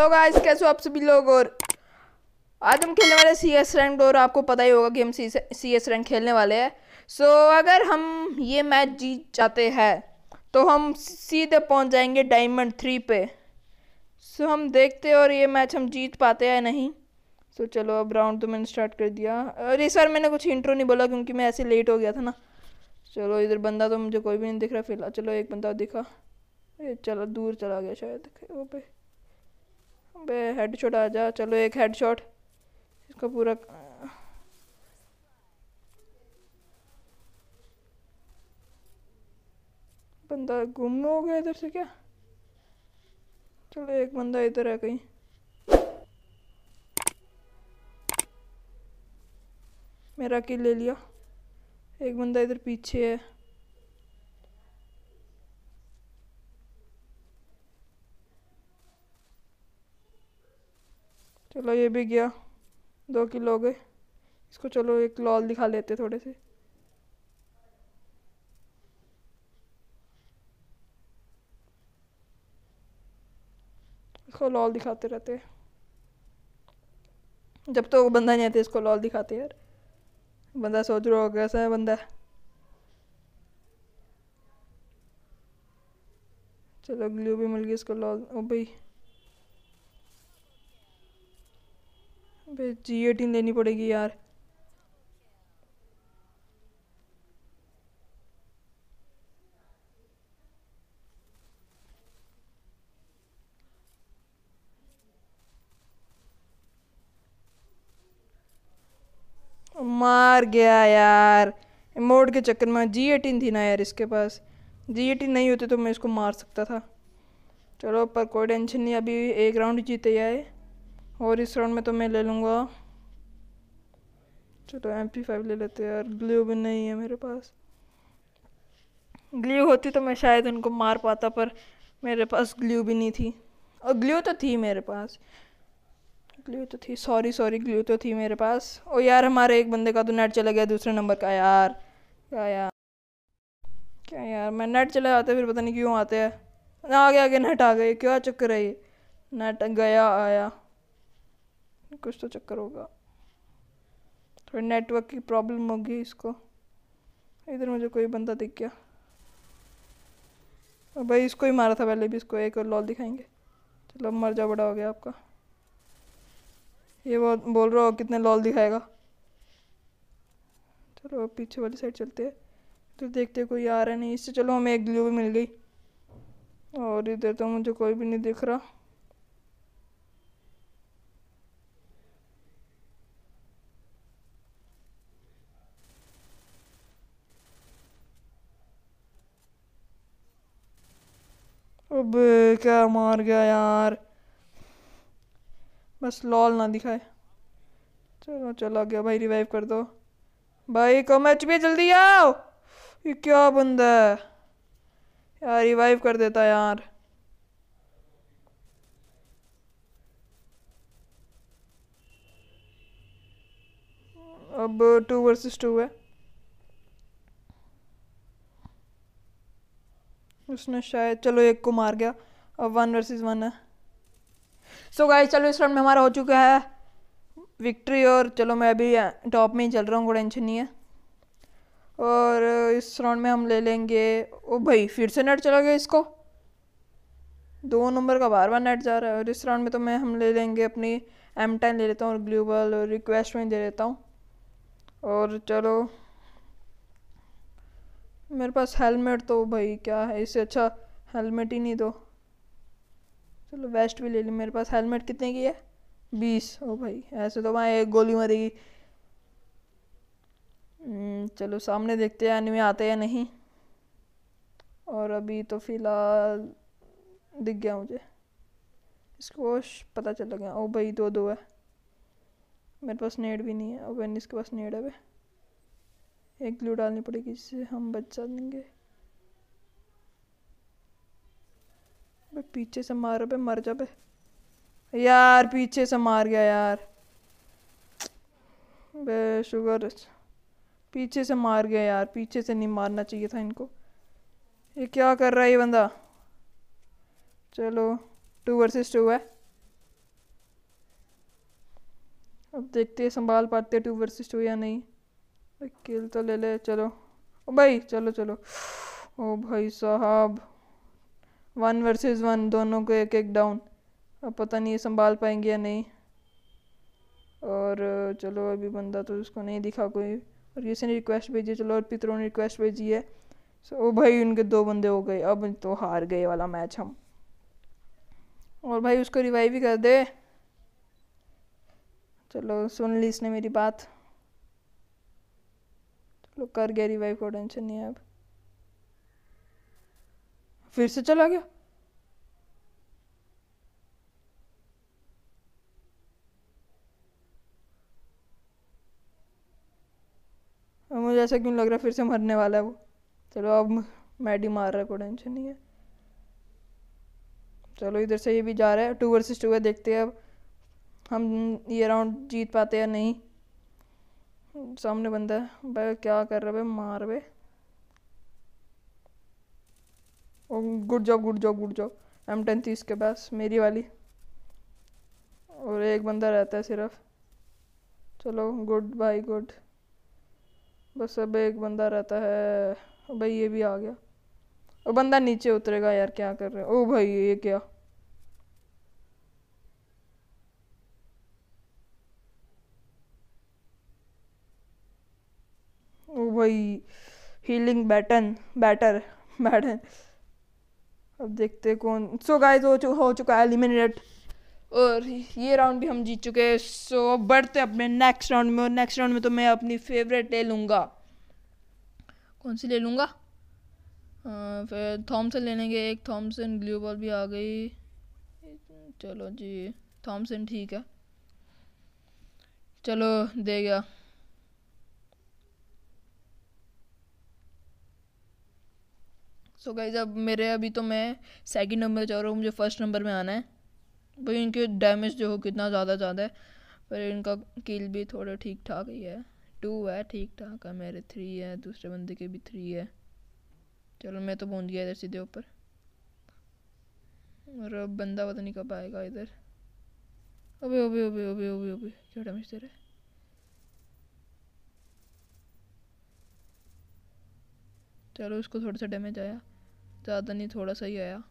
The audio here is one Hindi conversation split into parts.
हेलो गाइस कैसे हो आप सभी लोग और आज हम खेलने वाले सी एस रैंक और आपको पता ही होगा कि हम सी एस रैंक खेलने वाले हैं सो so, अगर हम ये मैच जीत जाते हैं तो हम सीधे पहुंच जाएंगे डायमंड थ्री पे सो so, हम देखते हैं और ये मैच हम जीत पाते हैं नहीं सो so, चलो अब राउंड तो मैंने स्टार्ट कर दिया अरे सर मैंने कुछ इंट्रो नहीं बोला क्योंकि मैं ऐसे लेट हो गया था ना चलो इधर बंदा तो मुझे कोई भी नहीं दिख रहा फिलहाल चलो एक बंदा दिखा अरे चलो दूर चला गया शायद वो हेड शॉट आ जा चलो एक हेड शॉट इसका पूरा बंदा गुम हो गया इधर से क्या चलो एक बंदा इधर है कहीं मेरा किल ले लिया एक बंदा इधर पीछे है चलो ये भी गया दो किलो हो गए इसको चलो एक लॉल दिखा लेते थोड़े से इसको लॉल दिखाते रहते हैं जब तो बंदा नहीं आते इसको लॉल दिखाते यार बंदा सोच रहा होगा कैसा है बंदा चलो ग्लू भी मिल गई इसको लॉल ओ भाई पे जी एटीन लेनी पड़ेगी यार मार गया यार मोड के चक्कर में जी एटीन थी ना यार इसके पास जी एटीन नहीं होती तो मैं इसको मार सकता था चलो पर कोई टेंशन नहीं अभी एक राउंड जीते आए और इस राउंड में तो मैं ले लूँगा चलो एम पी फाइव ले लेते यार ग्ल्यू भी नहीं है मेरे पास ग्ल्यू होती तो मैं शायद उनको मार पाता पर मेरे पास ग्ल्यू भी नहीं थी और ग्ल्यू तो थी मेरे पास ग्ल्यू तो थी सॉरी सॉरी ग्ल्यू तो थी मेरे पास और यार हमारे एक बंदे का तो नेट चला गया दूसरे नंबर का यार क्या यार क्या यार मैं नेट चला आते फिर पता नहीं क्यों आते हैं आगे आगे नेट आ गए क्या चक्कर है ये नेट गया आया कुछ तो चक्कर होगा थोड़ी नेटवर्क की प्रॉब्लम होगी इसको इधर मुझे कोई बंदा दिख गया और भाई इसको ही मारा था पहले भी इसको एक और लॉल दिखाएंगे चलो मर जा बड़ा हो गया आपका ये वो बोल रहा हो कितने लॉल दिखाएगा चलो पीछे वाली साइड चलते हैं तो देखते कोई आ रहा नहीं इससे चलो हमें एक ग्लू भी मिल गई और इधर तो मुझे कोई भी नहीं दिख रहा अबे क्या मार गया यार बस लॉल ना दिखाए चलो चला गया भाई रिवाइव कर दो भाई कम एच पी जल्दी आओ ये क्या बंदा है यार रिवाइव कर देता यार अब टू वर्सेस टू है उसने शायद चलो एक को मार गया अब वन वर्सेस वन है सो so गाइस चलो इस राउंड में हमारा हो चुका है विक्ट्री और चलो मैं अभी टॉप में ही चल रहा हूँ कोई टेंशन नहीं है और इस राउंड में हम ले लेंगे ओ भाई फिर से नेट चला गया इसको दो नंबर का बार बार नेट जा रहा है और इस राउंड में तो मैं हम ले लेंगे अपनी एम टेन ले लेता हूँ और ग्लूबल और रिक्वेस्ट में दे लेता हूँ और चलो मेरे पास हेलमेट तो भाई क्या है इससे अच्छा हेलमेट ही नहीं दो चलो वेस्ट भी ले ली मेरे पास हेलमेट कितने की है बीस ओ भाई ऐसे तो वहाँ एक गोली मरेगी हम्म, चलो सामने देखते हैं एनिमी आते या नहीं और अभी तो फिलहाल दिख गया मुझे इसको पता चल गया ओ भाई दो दो है मेरे पास नेट भी नहीं है ओवन इसके पास नेट है भाई एक ग्लू डालनी पड़ेगी इससे हम बचा देंगे पीछे से मार पे मर जा बे यार पीछे से मार गया यार बे शुगर पीछे से मार गया यार पीछे से नहीं मारना चाहिए था इनको ये क्या कर रहा है ये बंदा चलो टू वर्सेस टू है अब देखते हैं संभाल पाते टू वर्सेस टू या नहीं किल तो ले ले चलो ओ भाई चलो चलो ओ भाई साहब वन वर्सेस वन दोनों को एक एक डाउन अब पता नहीं संभाल पाएंगे या नहीं और चलो अभी बंदा तो उसको नहीं दिखा कोई और किसी ने रिक्वेस्ट भेजी चलो और पितरों ने रिक्वेस्ट भेजी है सो ओ भाई उनके दो बंदे हो गए अब तो हार गए वाला मैच हम और भाई उसको रिवाइव ही कर दे चलो सुन ली इसने मेरी बात लोग कर गया रिवाइव को टेंशन नहीं है अब फिर से चला गया मुझे ऐसा क्यों लग रहा है फिर से मरने वाला है वो चलो अब मैडी मार रहा है कोई टेंशन नहीं है चलो इधर से ये भी जा रहा है टू वर्सेस टू है देखते हैं अब हम ये राउंड जीत पाते या नहीं सामने बंदा है भाई क्या कर रहे भाई मार बे good job good job good job M ten थी इसके पास मेरी वाली और एक बंदा रहता है सिर्फ चलो गुड बाई गुड बस अब एक बंदा रहता है भाई ये भी आ गया और बंदा नीचे उतरेगा यार क्या कर रहे हो ओ भाई ये क्या हीलिंग बैटन बैटर बैटन अब देखते कौन सो गाइस हो, चुका हो चुका है एलिमिनेट और ये राउंड भी हम जीत चुके हैं सो बढ़ते अपने नेक्स्ट राउंड में और नेक्स्ट राउंड में तो मैं अपनी फेवरेट ले लूँगा कौन सी ले लूँगा फिर थॉमसन ले लेंगे एक थॉमसन ग्लू बॉल भी आ गई चलो जी थॉमसन ठीक है चलो दे गया सो गाइज अब मेरे अभी तो मैं सेकंड नंबर चाह रहा हूँ मुझे फर्स्ट नंबर में आना है भाई इनके डैमेज जो हो कितना ज़्यादा ज़्यादा है पर इनका किल भी थोड़ा ठीक ठाक ही है टू है ठीक ठाक है मेरे थ्री है दूसरे बंदे के भी थ्री है चलो मैं तो पहुँच गया इधर सीधे ऊपर और अब बंदा पता नहीं कब आएगा इधर अबे अबे अबे अबे अबे अबे क्या डैमेज दे रहा है चलो उसको थोड़ा सा डैमेज आया ज़्यादा नहीं थोड़ा सा ही आया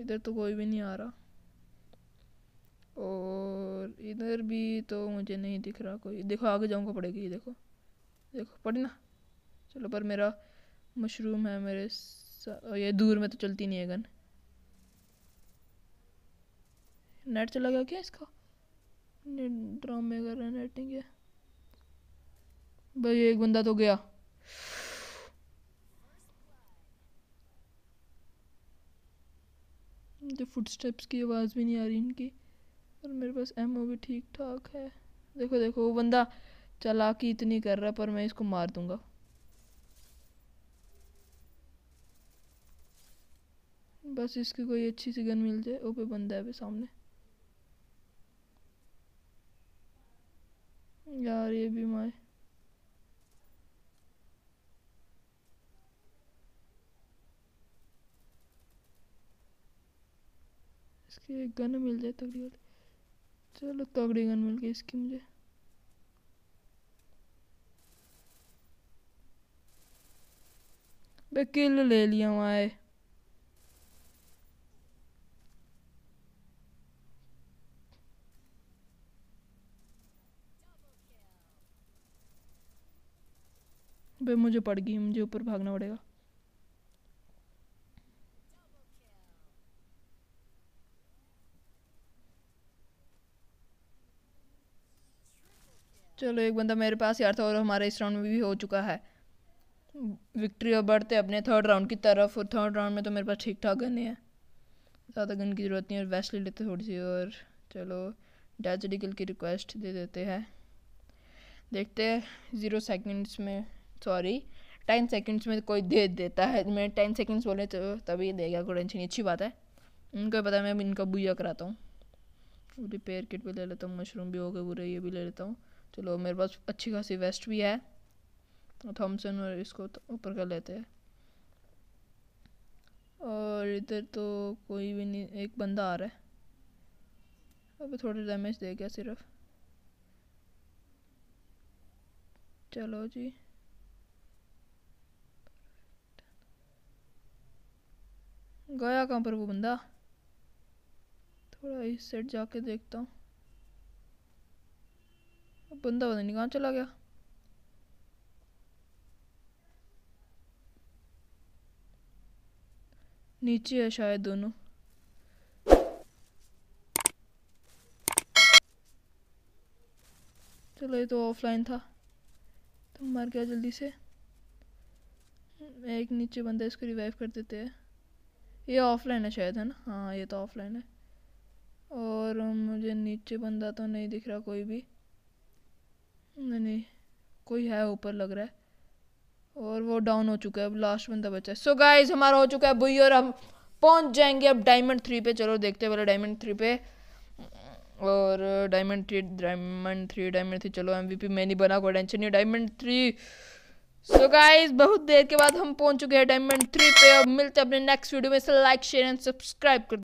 इधर तो कोई भी नहीं आ रहा और इधर भी तो मुझे नहीं दिख रहा कोई देखो आगे जाऊँगा पड़ेगी देखो देखो पड़ी ना चलो पर मेरा मशरूम है मेरे ये दूर में तो चलती नहीं है गन नेट चला गया क्या इसका ड्रामे कर रहे हैं नेटिंग है भाई एक बंदा तो गया मुझे फुटस्टेप्स की आवाज़ भी नहीं आ रही इनकी और मेरे पास एम भी ठीक ठाक है देखो देखो वो बंदा चालाकी इतनी कर रहा पर मैं इसको मार दूंगा बस इसकी कोई अच्छी सी गन मिल जाए वो भी बंदा है सामने यार ये भी माए इसकी एक गन मिल जाए तगड़ी वाली चलो तगड़ी गन मिल गई इसकी मुझे बे किल ले लिया वहाँ बे मुझे पड़ गई मुझे ऊपर भागना पड़ेगा चलो एक बंदा मेरे पास यार था और हमारा इस राउंड में भी हो चुका है विक्ट्री और बढ़ते अपने थर्ड राउंड की तरफ और थर्ड राउंड में तो मेरे पास ठीक ठाक गन है ज़्यादा गन की ज़रूरत नहीं और वैस ले लेते थोड़ी सी और चलो डेजडिकल की रिक्वेस्ट दे देते हैं देखते हैं ज़ीरो सेकेंड्स में सॉरी टेन सेकेंड्स में कोई दे देता है मैं टेन सेकेंड्स बोले तो तभी देगा कोई टेंशन अच्छी बात है उनको पता है मैं इनका बुया कराता हूँ रिपेयर किट भी ले लेता हूँ मशरूम भी हो गए बुरे ये भी ले लेता हूँ चलो मेरे पास अच्छी खासी वेस्ट भी है थॉमसन तो और इसको तो ऊपर कर लेते हैं और इधर तो कोई भी नहीं एक बंदा आ रहा है अभी थोड़ा डैमेज दे गया सिर्फ चलो जी गया कहाँ पर वो बंदा थोड़ा इस साइड जाके देखता हूँ बंदा पता नहीं कहाँ चला गया नीचे है शायद दोनों चलो ये तो ऑफलाइन था तो मर गया जल्दी से एक नीचे बंदा इसको रिवाइव कर देते हैं ये ऑफलाइन है शायद है ना हाँ ये तो ऑफलाइन है और मुझे नीचे बंदा तो नहीं दिख रहा कोई भी नहीं नहीं कोई है ऊपर लग रहा है और वो डाउन हो चुका है अब लास्ट बंदा बचा है सो so गाइस हमारा हो चुका है बुई और हम पहुंच जाएंगे अब डायमंड थ्री पे चलो देखते हैं वाला डायमंड थ्री पे और diamond three diamond three diamond three चलो एमवीपी मैं नहीं बना कोई टेंशन नहीं डायमंड थ्री सो गाइस बहुत देर के बाद हम पहुंच चुके हैं डायमंड थ्री पे अब मिलते हैं अपने नेक्स्ट वीडियो में से लाइक शेयर एंड सब्सक्राइब कर